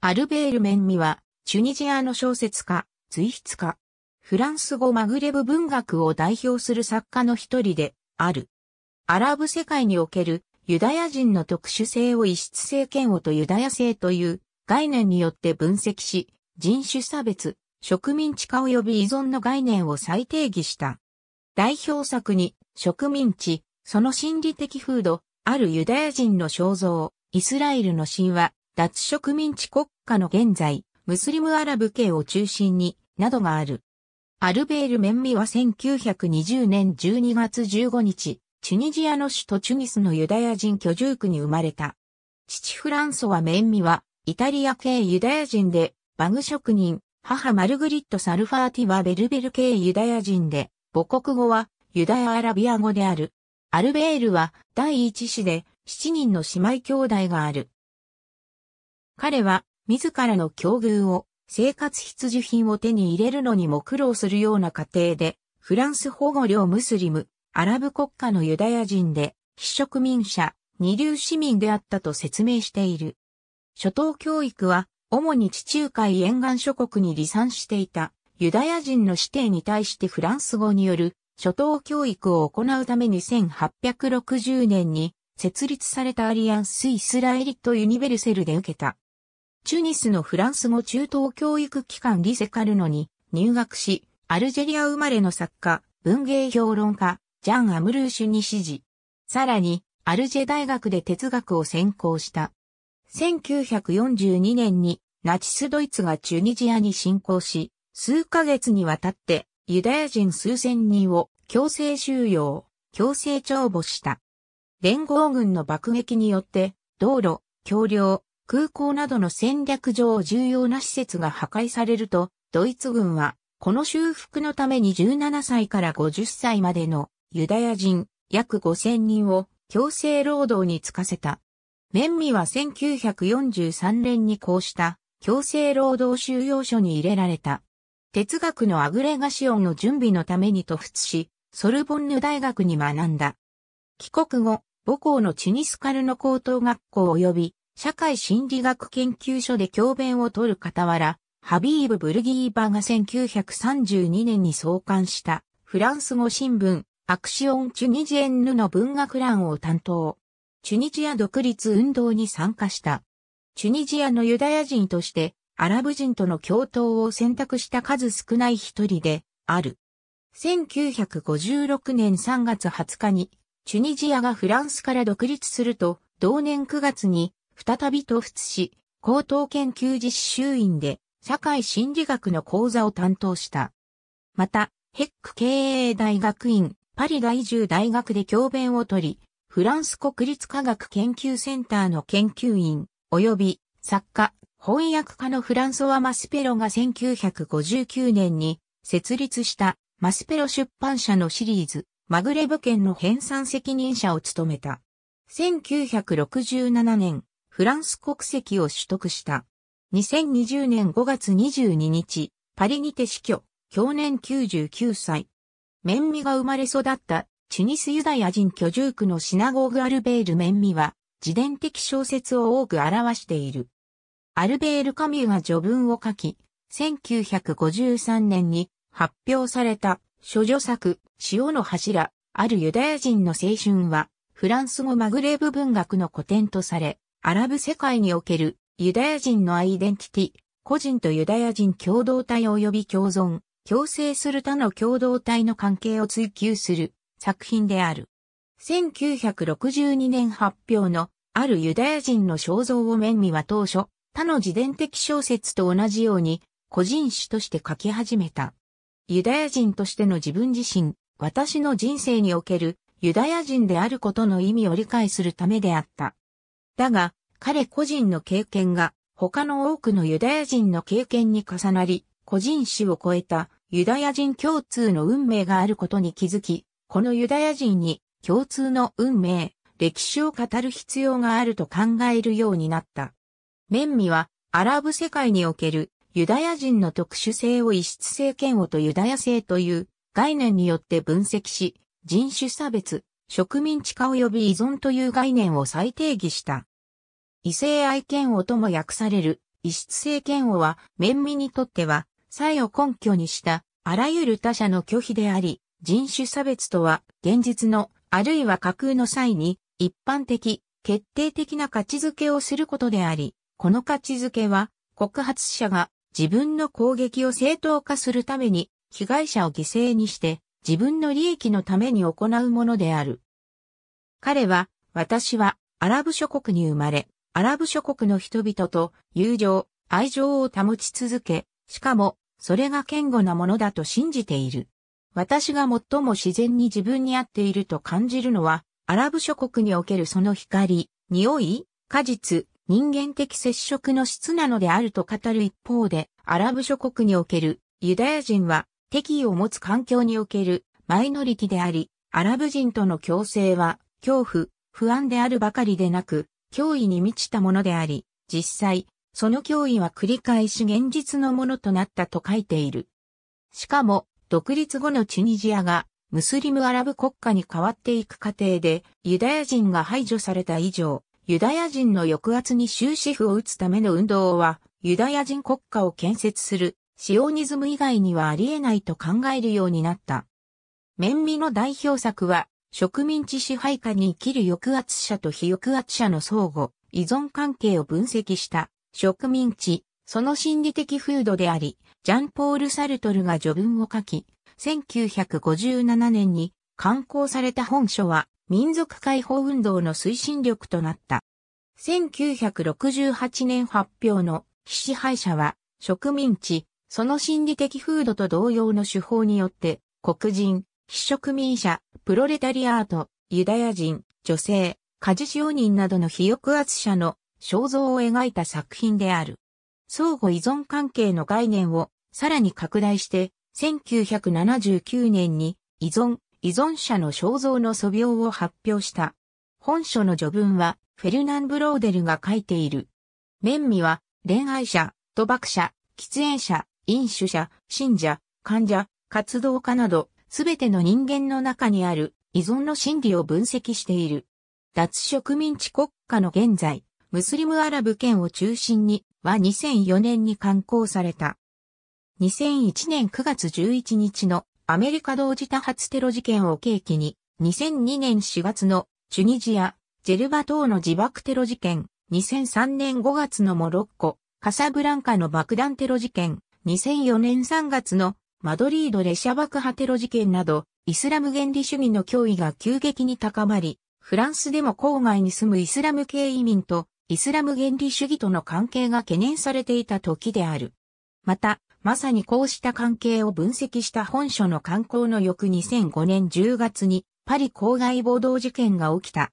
アルベール・メンミは、チュニジアの小説家、随筆家、フランス語マグレブ文学を代表する作家の一人で、ある。アラブ世界におけるユダヤ人の特殊性を異質性嫌悪とユダヤ性という概念によって分析し、人種差別、植民地化及び依存の概念を再定義した。代表作に、植民地、その心理的風土、あるユダヤ人の肖像、イスラエルの神話、脱植民地国家の現在、ムスリムアラブ系を中心に、などがある。アルベール・メンミは1920年12月15日、チュニジアの首都チュニスのユダヤ人居住区に生まれた。父フランソワ・メンミは、イタリア系ユダヤ人で、バグ職人、母マルグリット・サルファーティはベルベル系ユダヤ人で、母国語はユダヤ・アラビア語である。アルベールは第一子で7人の姉妹兄弟がある。彼は自らの境遇を生活必需品を手に入れるのにも苦労するような過程で、フランス保護領ムスリム、アラブ国家のユダヤ人で、非植民者、二流市民であったと説明している。初等教育は、主に地中海沿岸諸国に離散していたユダヤ人の指定に対してフランス語による初等教育を行うために1860年に設立されたアリアンス・イスラエリット・ユニベルセルで受けた。チュニスのフランス語中等教育機関リセカルノに入学し、アルジェリア生まれの作家、文芸評論家、ジャン・アムルーシュに支持。さらに、アルジェ大学で哲学を専攻した。1942年にナチスドイツがチュニジアに侵攻し、数ヶ月にわたってユダヤ人数千人を強制収容、強制帳募した。連合軍の爆撃によって道路、橋梁、空港などの戦略上重要な施設が破壊されると、ドイツ軍は、この修復のために17歳から50歳までのユダヤ人約5000人を強制労働に就かせた。メンミは1943年にこうした強制労働収容所に入れられた。哲学のアグレガシオンの準備のために突出し、ソルボンヌ大学に学んだ。帰国後、母校のチュニスカルの高等学校及び社会心理学研究所で教鞭を取る傍ら、ハビーブ・ブルギーバーが1932年に創刊したフランス語新聞アクシオン・チュニジエンヌの文学欄を担当。チュニジア独立運動に参加した。チュニジアのユダヤ人としてアラブ人との共闘を選択した数少ない一人である。1956年3月20日にチュニジアがフランスから独立すると同年9月に再び都仏市、高等研究実習院で、社会心理学の講座を担当した。また、ヘック経営大学院、パリ第1大学で教鞭を取り、フランス国立科学研究センターの研究員、及び作家、翻訳家のフランソワ・マスペロが1959年に設立したマスペロ出版社のシリーズ、マグレブ県の編纂責任者を務めた。1967年、フランス国籍を取得した。2020年5月22日、パリにて死去、去年99歳。メンミが生まれ育ったチュニスユダヤ人居住区のシナゴーグアルベール・メンミは、自伝的小説を多く表している。アルベール・カミュが序文を書き、1953年に発表された、諸女作、潮の柱、あるユダヤ人の青春は、フランス語マグレーブ文学の古典とされ、アラブ世界におけるユダヤ人のアイデンティティ、個人とユダヤ人共同体及び共存、共生する他の共同体の関係を追求する作品である。1962年発表のあるユダヤ人の肖像を面見は当初、他の自伝的小説と同じように個人史として書き始めた。ユダヤ人としての自分自身、私の人生におけるユダヤ人であることの意味を理解するためであった。だが、彼個人の経験が他の多くのユダヤ人の経験に重なり、個人史を超えたユダヤ人共通の運命があることに気づき、このユダヤ人に共通の運命、歴史を語る必要があると考えるようになった。メンミはアラブ世界におけるユダヤ人の特殊性を異質性嫌悪とユダヤ性という概念によって分析し、人種差別、植民地化及び依存という概念を再定義した。異性愛嫌悪とも訳される異質性嫌悪は、面見にとっては、才を根拠にした、あらゆる他者の拒否であり、人種差別とは、現実の、あるいは架空の際に、一般的、決定的な価値づけをすることであり、この価値づけは、告発者が自分の攻撃を正当化するために、被害者を犠牲にして、自分の利益のために行うものである。彼は、私は、アラブ諸国に生まれ、アラブ諸国の人々と友情、愛情を保ち続け、しかも、それが堅固なものだと信じている。私が最も自然に自分に合っていると感じるのは、アラブ諸国におけるその光、匂い、果実、人間的接触の質なのであると語る一方で、アラブ諸国におけるユダヤ人は敵意を持つ環境におけるマイノリティであり、アラブ人との共生は恐怖、不安であるばかりでなく、脅威に満ちたものであり、実際、その脅威は繰り返し現実のものとなったと書いている。しかも、独立後のチュニジアが、ムスリムアラブ国家に変わっていく過程で、ユダヤ人が排除された以上、ユダヤ人の抑圧に終止符を打つための運動は、ユダヤ人国家を建設する、シオニズム以外にはありえないと考えるようになった。面見の代表作は、植民地支配下に生きる抑圧者と非抑圧者の相互、依存関係を分析した植民地、その心理的風土であり、ジャンポール・サルトルが序文を書き、1957年に刊行された本書は民族解放運動の推進力となった。1968年発表の非支配者は植民地、その心理的風土と同様の手法によって黒人、非植民者、プロレタリアート、ユダヤ人、女性、家事商人などの非抑圧者の肖像を描いた作品である。相互依存関係の概念をさらに拡大して、1979年に依存、依存者の肖像の素描を発表した。本書の序文は、フェルナン・ブローデルが書いている。面ミは、恋愛者、賭博者、喫煙者、飲酒者、信者、患者、活動家など、すべての人間の中にある依存の心理を分析している。脱植民地国家の現在、ムスリムアラブ圏を中心には2004年に刊行された。2001年9月11日のアメリカ同時多発テロ事件を契機に、2002年4月のチュニジア、ジェルバ等の自爆テロ事件、2003年5月のモロッコ、カサブランカの爆弾テロ事件、2004年3月のマドリード列車爆破テロ事件など、イスラム原理主義の脅威が急激に高まり、フランスでも郊外に住むイスラム系移民とイスラム原理主義との関係が懸念されていた時である。また、まさにこうした関係を分析した本書の刊行の翌2005年10月にパリ郊外暴動事件が起きた。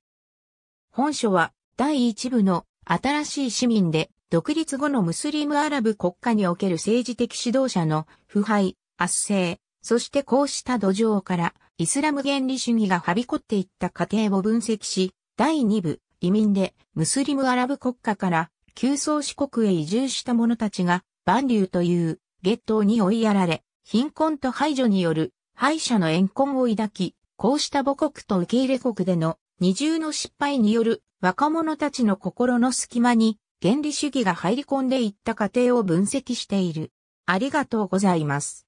本書は第一部の新しい市民で独立後のムスリムアラブ国家における政治的指導者の腐敗、圧政、そしてこうした土壌からイスラム原理主義がはびこっていった過程を分析し、第2部、移民でムスリムアラブ国家から旧宗四国へ移住した者たちが、万流という月頭に追いやられ、貧困と排除による敗者の怨恨を抱き、こうした母国と受け入れ国での二重の失敗による若者たちの心の隙間に原理主義が入り込んでいった過程を分析している。ありがとうございます。